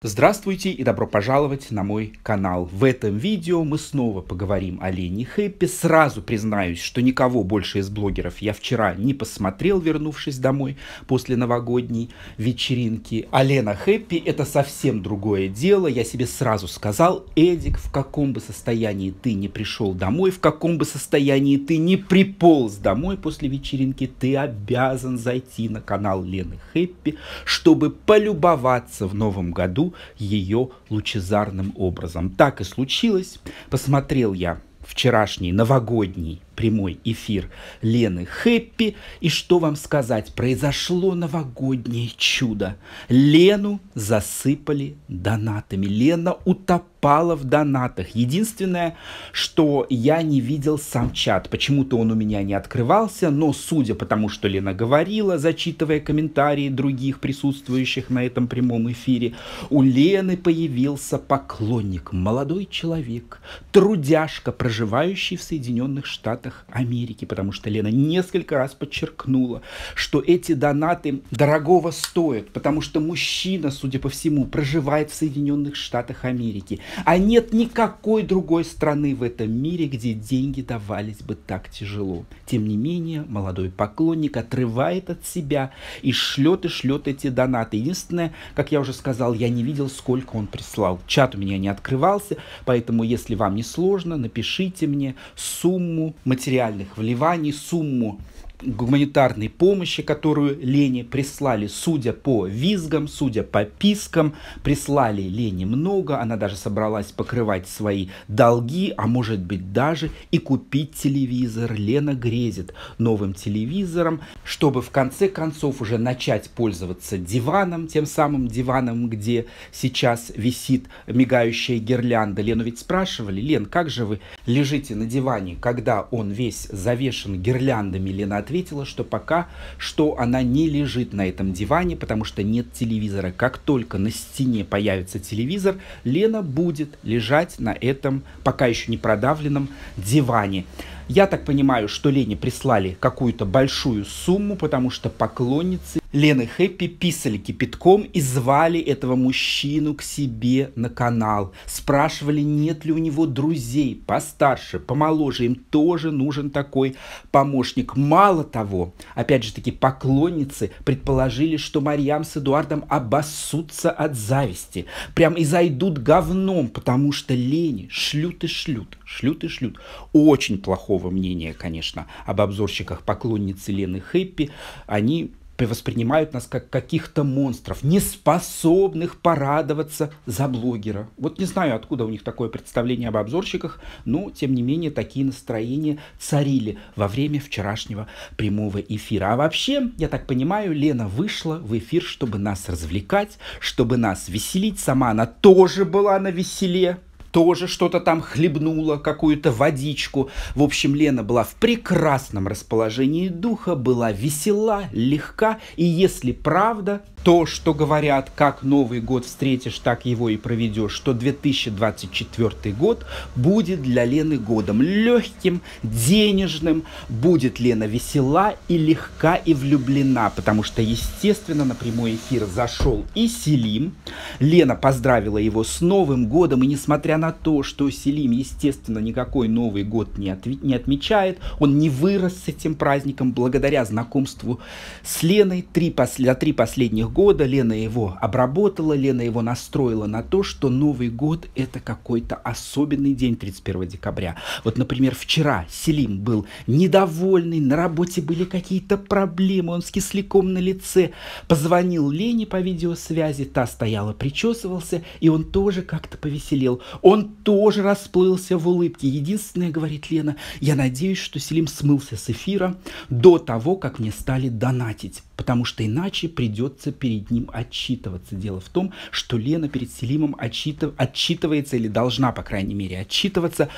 Здравствуйте и добро пожаловать на мой канал. В этом видео мы снова поговорим о Лене Хэппи. Сразу признаюсь, что никого больше из блогеров я вчера не посмотрел, вернувшись домой после новогодней вечеринки. А Лена Хэппи это совсем другое дело. Я себе сразу сказал, Эдик, в каком бы состоянии ты не пришел домой, в каком бы состоянии ты не приполз домой после вечеринки, ты обязан зайти на канал Лены Хэппи, чтобы полюбоваться в новом году увижу ее лучезарным образом. Так и случилось. Посмотрел я вчерашний новогодний прямой эфир Лены Хэппи. И что вам сказать, произошло новогоднее чудо. Лену засыпали донатами. Лена утопала в донатах. Единственное, что я не видел сам чат. Почему-то он у меня не открывался, но судя по тому, что Лена говорила, зачитывая комментарии других присутствующих на этом прямом эфире, у Лены появился поклонник, молодой человек, трудяшка, проживающий в Соединенных Штатах Штатах Америки, потому что Лена несколько раз подчеркнула, что эти донаты дорогого стоят, потому что мужчина, судя по всему, проживает в Соединенных Штатах Америки, а нет никакой другой страны в этом мире, где деньги давались бы так тяжело. Тем не менее, молодой поклонник отрывает от себя и шлет и шлет эти донаты. Единственное, как я уже сказал, я не видел, сколько он прислал. Чат у меня не открывался, поэтому, если вам не сложно, напишите мне сумму, материала материальных вливаний, сумму гуманитарной помощи, которую Лене прислали, судя по визгам, судя по пискам, прислали Лене много, она даже собралась покрывать свои долги, а может быть даже и купить телевизор. Лена грезит новым телевизором, чтобы в конце концов уже начать пользоваться диваном, тем самым диваном, где сейчас висит мигающая гирлянда. Лену ведь спрашивали, Лен, как же вы лежите на диване, когда он весь завешен гирляндами? Лена ответила, что пока что она не лежит на этом диване, потому что нет телевизора. Как только на стене появится телевизор, Лена будет лежать на этом пока еще не продавленном диване. Я так понимаю, что Лене прислали какую-то большую сумму, потому что поклонницы Лены Хэппи писали кипятком и звали этого мужчину к себе на канал. Спрашивали, нет ли у него друзей постарше, помоложе. Им тоже нужен такой помощник. Мало того, опять же таки, поклонницы предположили, что Марьям с Эдуардом обоссутся от зависти. Прям и зайдут говном, потому что Лене шлют и шлют, шлют и шлют. Очень плохого мнения, конечно, об обзорщиках поклонницы Лены Хэппи. Они воспринимают нас как каких-то монстров, не способных порадоваться за блогера. Вот не знаю, откуда у них такое представление об обзорщиках, но, тем не менее, такие настроения царили во время вчерашнего прямого эфира. А вообще, я так понимаю, Лена вышла в эфир, чтобы нас развлекать, чтобы нас веселить. Сама она тоже была на веселе, тоже что-то там хлебнула, какую-то водичку. В общем, Лена была в прекрасном расположении духа, была весела, легка, и если правда, то, что говорят, как Новый год встретишь, так его и проведешь, что 2024 год будет для Лены годом легким, денежным, будет Лена весела и легка и влюблена, потому что, естественно, на прямой эфир зашел и Селим. Лена поздравила его с Новым годом, и несмотря на то, что Селим, естественно, никакой Новый год не, отв... не отмечает, он не вырос с этим праздником благодаря знакомству с Леной. Три пос... За три последних 2000 года Лена его обработала, Лена его настроила на то, что Новый год — это какой-то особенный день 31 декабря. Вот, например, вчера Селим был недовольный, на работе были какие-то проблемы, он с кисляком на лице. Позвонил Лене по видеосвязи, та стояла, причесывался, и он тоже как-то повеселел. Он тоже расплылся в улыбке. Единственное, говорит Лена, я надеюсь, что Селим смылся с эфира до того, как мне стали донатить, потому что иначе придется перед ним отчитываться. Дело в том, что Лена перед Селимом отчитыв... отчитывается или должна, по крайней мере, отчитываться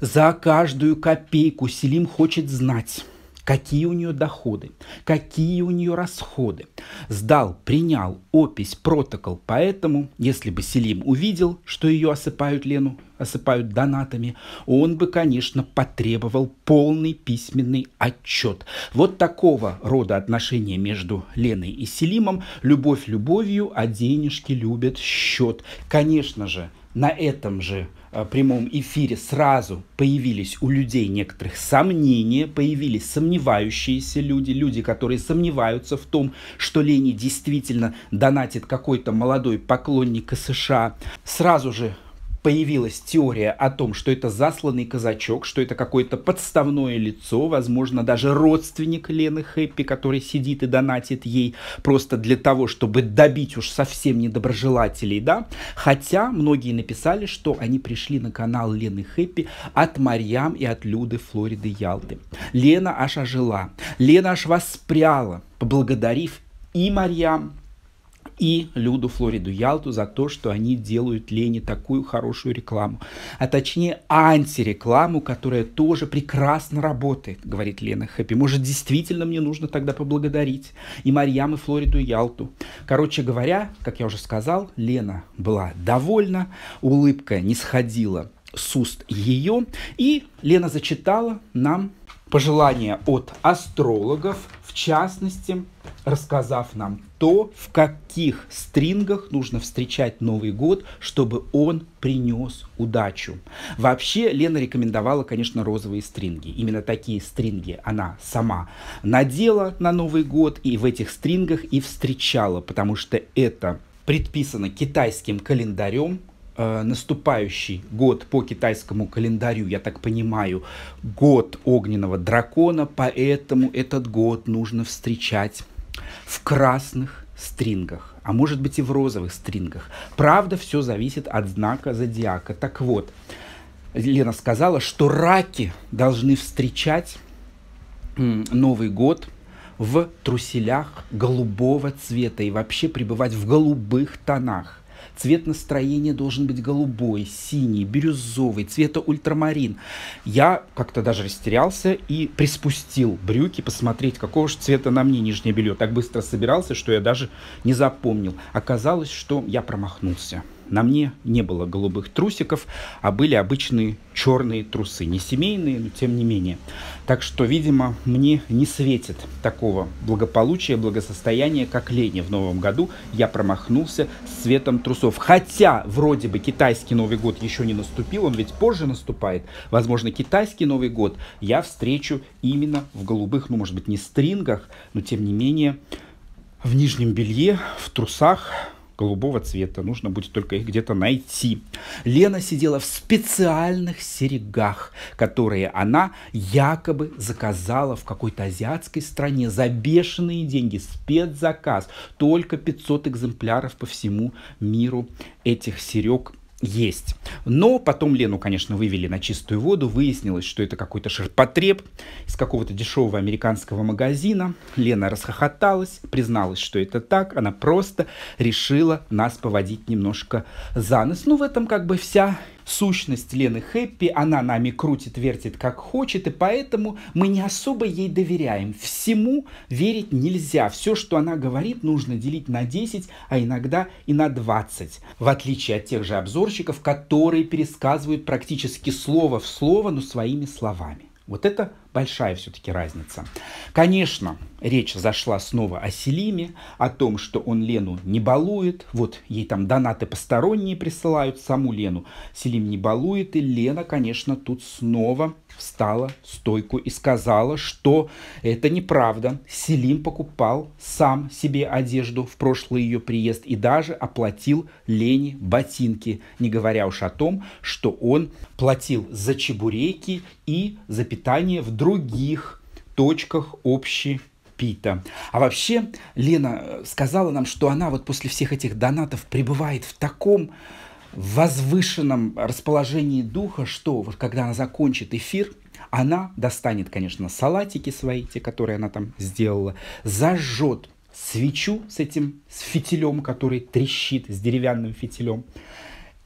за каждую копейку. Селим хочет знать какие у нее доходы, какие у нее расходы. Сдал, принял опись, протокол. Поэтому, если бы Селим увидел, что ее осыпают Лену, осыпают донатами, он бы, конечно, потребовал полный письменный отчет. Вот такого рода отношения между Леной и Селимом. Любовь любовью, а денежки любят счет. Конечно же, на этом же э, прямом эфире сразу появились у людей некоторых сомнения, появились сомневающиеся люди, люди, которые сомневаются в том, что Лени действительно донатит какой-то молодой поклонник из США. Сразу же появилась теория о том, что это засланный казачок, что это какое-то подставное лицо, возможно, даже родственник Лены Хэппи, который сидит и донатит ей просто для того, чтобы добить уж совсем недоброжелателей, да? Хотя многие написали, что они пришли на канал Лены Хэппи от Марьям и от Люды Флориды Ялты. Лена аж ожила, Лена аж воспряла, поблагодарив и Марьям, и Люду Флориду Ялту за то, что они делают Лене такую хорошую рекламу. А точнее антирекламу, которая тоже прекрасно работает, говорит Лена Хэппи. Может, действительно мне нужно тогда поблагодарить и Марьям, и Флориду Ялту. Короче говоря, как я уже сказал, Лена была довольна, улыбка не сходила с уст ее, и Лена зачитала нам пожелания от астрологов, частности, рассказав нам то, в каких стрингах нужно встречать Новый год, чтобы он принес удачу. Вообще, Лена рекомендовала, конечно, розовые стринги. Именно такие стринги она сама надела на Новый год и в этих стрингах и встречала, потому что это предписано китайским календарем, Э, наступающий год по китайскому календарю, я так понимаю, год огненного дракона, поэтому этот год нужно встречать в красных стрингах, а может быть и в розовых стрингах. Правда, все зависит от знака зодиака. Так вот, Лена сказала, что раки должны встречать Новый год в труселях голубого цвета и вообще пребывать в голубых тонах. Цвет настроения должен быть голубой, синий, бирюзовый, цвета ультрамарин. Я как-то даже растерялся и приспустил брюки посмотреть, какого же цвета на мне нижнее белье. Так быстро собирался, что я даже не запомнил. Оказалось, что я промахнулся. На мне не было голубых трусиков, а были обычные черные трусы. Не семейные, но тем не менее. Так что, видимо, мне не светит такого благополучия, благосостояния, как Лене в новом году. Я промахнулся с цветом трусов. Хотя, вроде бы, китайский Новый год еще не наступил, он ведь позже наступает. Возможно, китайский Новый год я встречу именно в голубых, ну, может быть, не стрингах, но, тем не менее, в нижнем белье, в трусах, голубого цвета. Нужно будет только их где-то найти. Лена сидела в специальных серегах, которые она якобы заказала в какой-то азиатской стране за бешеные деньги, спецзаказ. Только 500 экземпляров по всему миру этих серег есть. Но потом Лену, конечно, вывели на чистую воду. Выяснилось, что это какой-то ширпотреб из какого-то дешевого американского магазина. Лена расхохоталась, призналась, что это так. Она просто решила нас поводить немножко за нос. Ну, в этом как бы вся сущность Лены Хэппи, она нами крутит, вертит как хочет, и поэтому мы не особо ей доверяем. Всему верить нельзя. Все, что она говорит, нужно делить на 10, а иногда и на 20. В отличие от тех же обзорщиков, которые пересказывают практически слово в слово, но своими словами. Вот это большая все-таки разница. Конечно, речь зашла снова о Селиме, о том, что он Лену не балует. Вот ей там донаты посторонние присылают, саму Лену Селим не балует. И Лена, конечно, тут снова встала в стойку и сказала, что это неправда. Селим покупал сам себе одежду в прошлый ее приезд и даже оплатил Лене ботинки, не говоря уж о том, что он платил за чебуреки и за питание вдруг других точках общей пита. А вообще Лена э, сказала нам, что она вот после всех этих донатов пребывает в таком возвышенном расположении духа, что вот когда она закончит эфир, она достанет, конечно, салатики свои, те, которые она там сделала, зажжет свечу с этим, с фитилем, который трещит, с деревянным фитилем,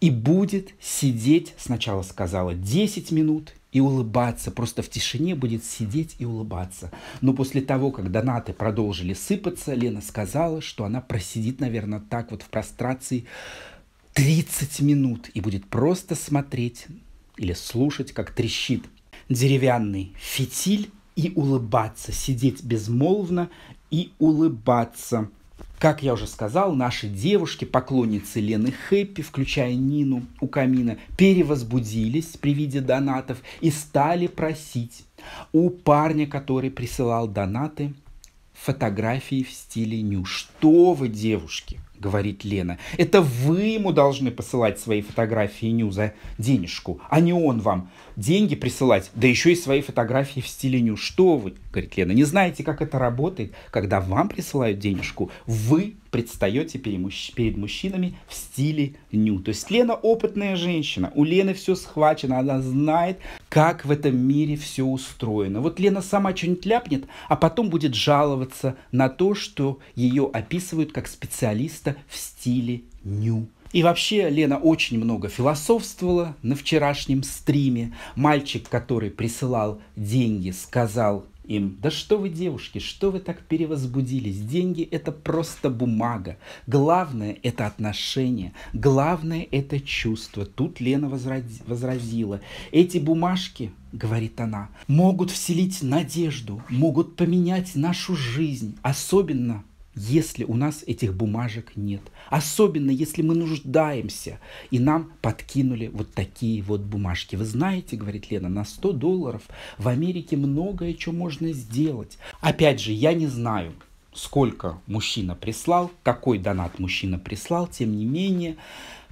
и будет сидеть, сначала сказала 10 минут, и улыбаться, просто в тишине будет сидеть и улыбаться. Но после того, как донаты продолжили сыпаться, Лена сказала, что она просидит, наверное, так вот в прострации 30 минут и будет просто смотреть или слушать, как трещит деревянный фитиль и улыбаться, сидеть безмолвно и улыбаться. Как я уже сказал, наши девушки, поклонницы Лены Хэппи, включая Нину у камина, перевозбудились при виде донатов и стали просить у парня, который присылал донаты, фотографии в стиле ню. Что вы, девушки? говорит Лена. Это вы ему должны посылать свои фотографии Ню за денежку, а не он вам деньги присылать, да еще и свои фотографии в стиле Ню. Что вы, говорит Лена, не знаете, как это работает? Когда вам присылают денежку, вы предстаете перед мужчинами в стиле ню. То есть Лена опытная женщина, у Лены все схвачено, она знает, как в этом мире все устроено. Вот Лена сама что-нибудь ляпнет, а потом будет жаловаться на то, что ее описывают как специалиста это в стиле ню. И вообще Лена очень много философствовала на вчерашнем стриме. Мальчик, который присылал деньги, сказал им, да что вы, девушки, что вы так перевозбудились? Деньги – это просто бумага. Главное – это отношение, Главное – это чувство. Тут Лена возразила. Эти бумажки, говорит она, могут вселить надежду, могут поменять нашу жизнь, особенно если у нас этих бумажек нет. Особенно, если мы нуждаемся, и нам подкинули вот такие вот бумажки. Вы знаете, говорит Лена, на 100 долларов в Америке многое, что можно сделать. Опять же, я не знаю, сколько мужчина прислал, какой донат мужчина прислал, тем не менее,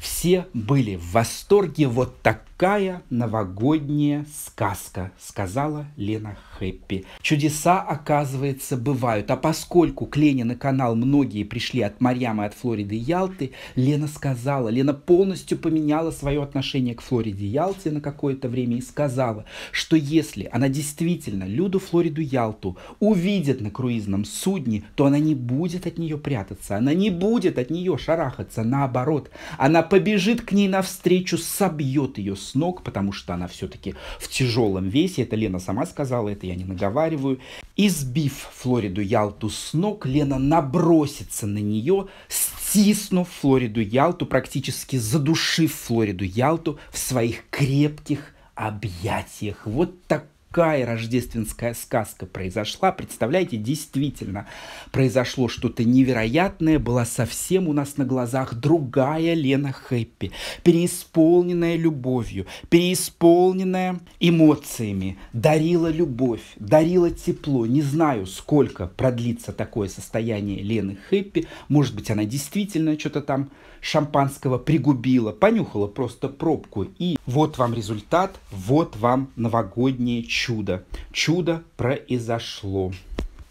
все были в восторге. Вот такая новогодняя сказка, сказала Лена Хэппи. Чудеса, оказывается, бывают. А поскольку к Лене на канал многие пришли от Марьямы, от Флориды и Ялты, Лена сказала, Лена полностью поменяла свое отношение к Флориде и Ялте на какое-то время и сказала, что если она действительно Люду Флориду Ялту увидит на круизном судне, то она не будет от нее прятаться, она не будет от нее шарахаться. Наоборот, она побежит к ней навстречу, собьет ее с ног, потому что она все-таки в тяжелом весе. Это Лена сама сказала, это я не наговариваю. Избив Флориду Ялту с ног, Лена набросится на нее, стиснув Флориду Ялту, практически задушив Флориду Ялту в своих крепких объятиях. Вот так какая рождественская сказка произошла. Представляете, действительно произошло что-то невероятное. Была совсем у нас на глазах другая Лена Хэппи, переисполненная любовью, переисполненная эмоциями, дарила любовь, дарила тепло. Не знаю, сколько продлится такое состояние Лены Хэппи. Может быть, она действительно что-то там шампанского пригубила, понюхала просто пробку. И вот вам результат, вот вам новогоднее чудо. Чудо произошло.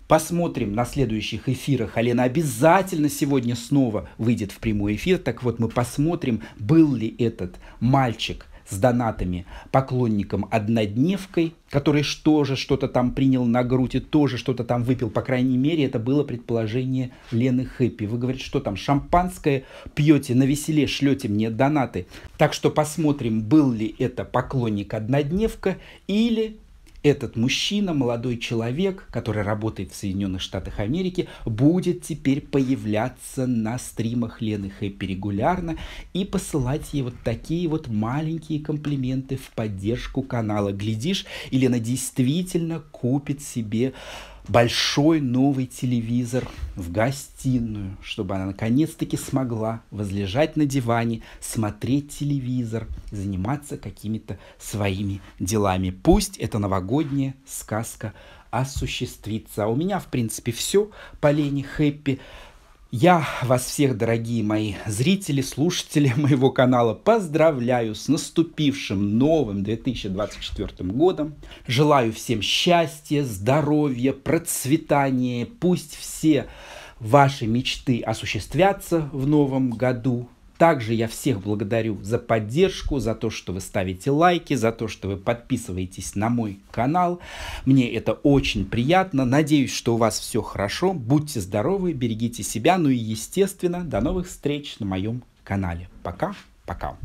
Посмотрим на следующих эфирах. Алена обязательно сегодня снова выйдет в прямой эфир. Так вот, мы посмотрим, был ли этот мальчик с донатами поклонником однодневкой, который тоже что-то там принял на грудь и тоже что-то там выпил. По крайней мере, это было предположение Лены Хэппи. Вы говорите, что там шампанское пьете, на веселе шлете мне донаты. Так что посмотрим, был ли это поклонник однодневка или этот мужчина, молодой человек, который работает в Соединенных Штатах Америки, будет теперь появляться на стримах Лены Хэппи регулярно и посылать ей вот такие вот маленькие комплименты в поддержку канала. Глядишь, Елена действительно купит себе большой новый телевизор в гостиную, чтобы она наконец-таки смогла возлежать на диване, смотреть телевизор, заниматься какими-то своими делами. Пусть эта новогодняя сказка осуществится. А у меня, в принципе, все по лени Хэппи. Я вас всех, дорогие мои зрители, слушатели моего канала, поздравляю с наступившим новым 2024 годом. Желаю всем счастья, здоровья, процветания. Пусть все ваши мечты осуществятся в новом году. Также я всех благодарю за поддержку, за то, что вы ставите лайки, за то, что вы подписываетесь на мой канал. Мне это очень приятно. Надеюсь, что у вас все хорошо. Будьте здоровы, берегите себя. Ну и, естественно, до новых встреч на моем канале. Пока, пока.